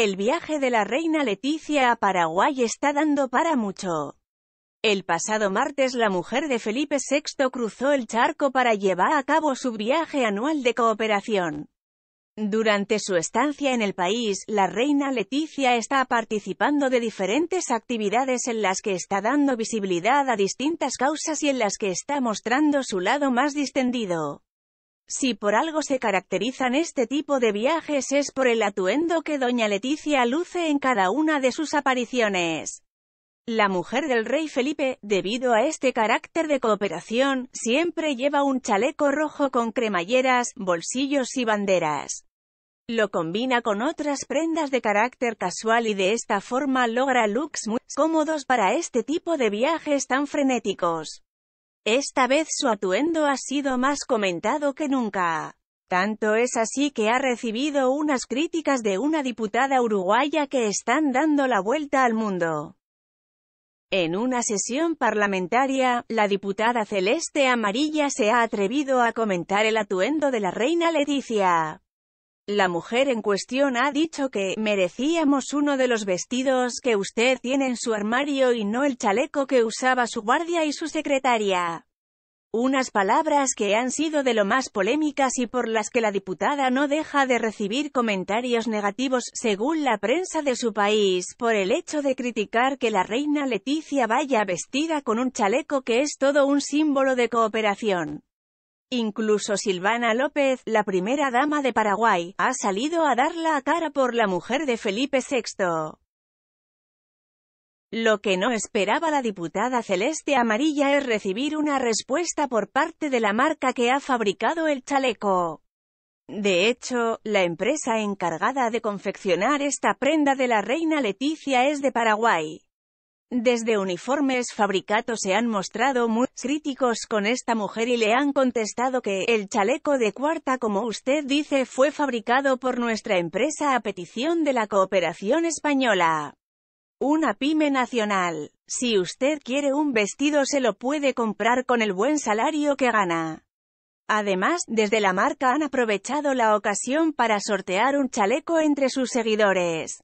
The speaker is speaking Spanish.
El viaje de la reina Leticia a Paraguay está dando para mucho. El pasado martes la mujer de Felipe VI cruzó el charco para llevar a cabo su viaje anual de cooperación. Durante su estancia en el país, la reina Leticia está participando de diferentes actividades en las que está dando visibilidad a distintas causas y en las que está mostrando su lado más distendido. Si por algo se caracterizan este tipo de viajes es por el atuendo que doña Leticia luce en cada una de sus apariciones. La mujer del rey Felipe, debido a este carácter de cooperación, siempre lleva un chaleco rojo con cremalleras, bolsillos y banderas. Lo combina con otras prendas de carácter casual y de esta forma logra looks muy cómodos para este tipo de viajes tan frenéticos. Esta vez su atuendo ha sido más comentado que nunca. Tanto es así que ha recibido unas críticas de una diputada uruguaya que están dando la vuelta al mundo. En una sesión parlamentaria, la diputada celeste amarilla se ha atrevido a comentar el atuendo de la reina Leticia. La mujer en cuestión ha dicho que, merecíamos uno de los vestidos que usted tiene en su armario y no el chaleco que usaba su guardia y su secretaria. Unas palabras que han sido de lo más polémicas y por las que la diputada no deja de recibir comentarios negativos, según la prensa de su país, por el hecho de criticar que la reina Leticia vaya vestida con un chaleco que es todo un símbolo de cooperación. Incluso Silvana López, la primera dama de Paraguay, ha salido a dar la cara por la mujer de Felipe VI. Lo que no esperaba la diputada celeste amarilla es recibir una respuesta por parte de la marca que ha fabricado el chaleco. De hecho, la empresa encargada de confeccionar esta prenda de la reina Leticia es de Paraguay. Desde uniformes fabricados se han mostrado muy críticos con esta mujer y le han contestado que el chaleco de cuarta como usted dice fue fabricado por nuestra empresa a petición de la cooperación española. Una pyme nacional. Si usted quiere un vestido se lo puede comprar con el buen salario que gana. Además, desde la marca han aprovechado la ocasión para sortear un chaleco entre sus seguidores.